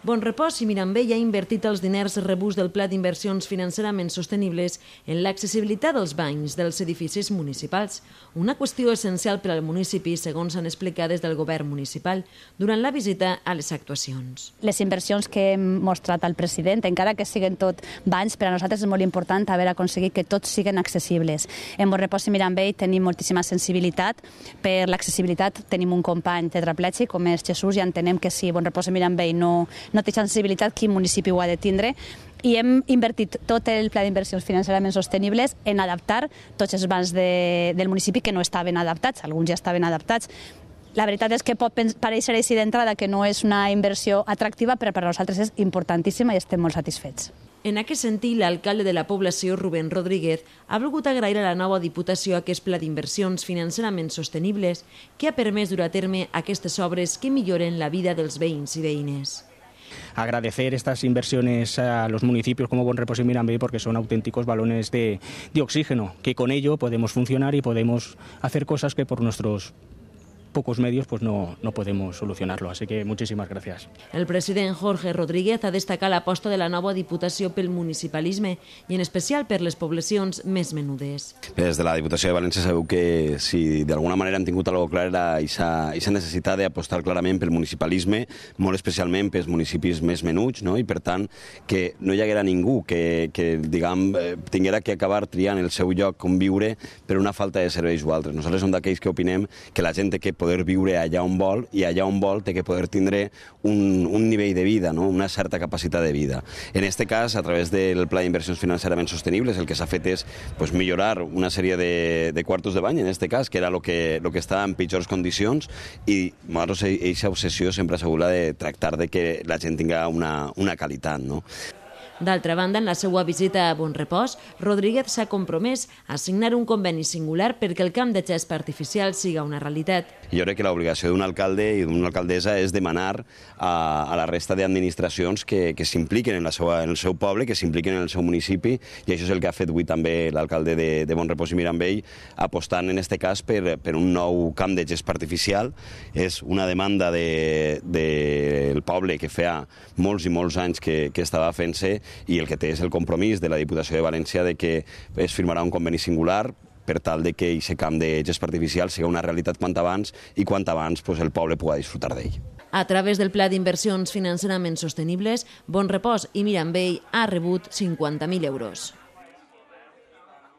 Bon repòs i Mirambell ha invertit els diners rebuts del Pla d'Inversions Financerament Sostenibles en l'accessibilitat dels banys dels edificis municipals, una qüestió essencial per al municipi, segons han explicat des del govern municipal durant la visita a les actuacions. Les inversions que hem mostrat al president, encara que siguen tot banys, per a nosaltres és molt important haver aconseguit que tots siguin accessibles. En Bon repòs i Mirambell tenim moltíssima sensibilitat per l'accessibilitat. Tenim un company tetraplègic com és Jesús i entenem que si Bon repòs i Mirambell no no té sensibilitat, quin municipi ho ha de tindre, i hem invertit tot el pla d'inversions financerament sostenibles en adaptar tots els bancs de, del municipi que no estaven adaptats, alguns ja estaven adaptats. La veritat és que pot pareixer així d'entrada que no és una inversió atractiva, però per nosaltres és importantíssima i estem molt satisfets. En aquest sentit, l'alcalde de la població, Rubén Rodríguez, ha volgut agrair a la nova Diputació aquest pla d'inversions financerament sostenibles que ha permès dur a terme aquestes obres que milloren la vida dels veïns i veïnes. agradecer estas inversiones a los municipios como Bonrepos y Mirambe porque son auténticos balones de, de oxígeno, que con ello podemos funcionar y podemos hacer cosas que por nuestros pocos medios pues no, no podemos solucionarlo. Así que muchísimas gràcies. El president Jorge Rodríguez ha destacat l'aposta de la nova Diputació pel municipalisme i en especial per les poblacions més menudes. Des de la Diputació de València sabeu que si d'alguna manera hem tingut alguna clar era aquesta necessitat d'apostar clarament pel municipalisme, molt especialment pels municipis més menuts, no? i per tant que no hi haguera ningú que, que diguem, eh, tinguera que acabar triant el seu lloc on viure per una falta de serveis o altres. Nosaltres som d'aquells que opinem que la gent que poder viure allà on vol i allà on vol té que poder tindre un, un nivell de vida, no? una certa capacitat de vida. En aquest cas, a través del Pla d'Inversions Financerament Sostenibles, el que s'ha fet és pues, millorar una sèrie de, de quartos de bany, en aquest cas, que era el que, lo que estava en pitjors condicions, i nosaltres aquesta obsessió sempre ha sigut la de tractar de que la gent tinga una, una qualitat. No? D'altra banda, en la seva visita a Bonrepòs, Rodríguez s'ha compromès a signar un conveni singular perquè el camp de gespa artificial siga una realitat. Jo crec que l'obligació d'un alcalde i d'una alcaldessa és demanar a, a la resta d'administracions que, que s'impliquen en, la seva, en el seu poble, que s'impliquen en el seu municipi, i això és el que ha fet avui també l'alcalde de, de Bonrepòs i Mirambell, apostant en aquest cas per, per un nou camp de gespa artificial. És una demanda del de, de, poble que feia molts i molts anys que, que estava fent-se i el que té és el compromís de la Diputació de València de que es firmarà un conveni singular per tal de que aquest camp de gest artificial sigui una realitat quant abans i quant abans pues, el poble pugui disfrutar d'ell. A través del Pla d'Inversions Financerament Sostenibles, Bon Repòs i Mirambell ha rebut 50.000 euros.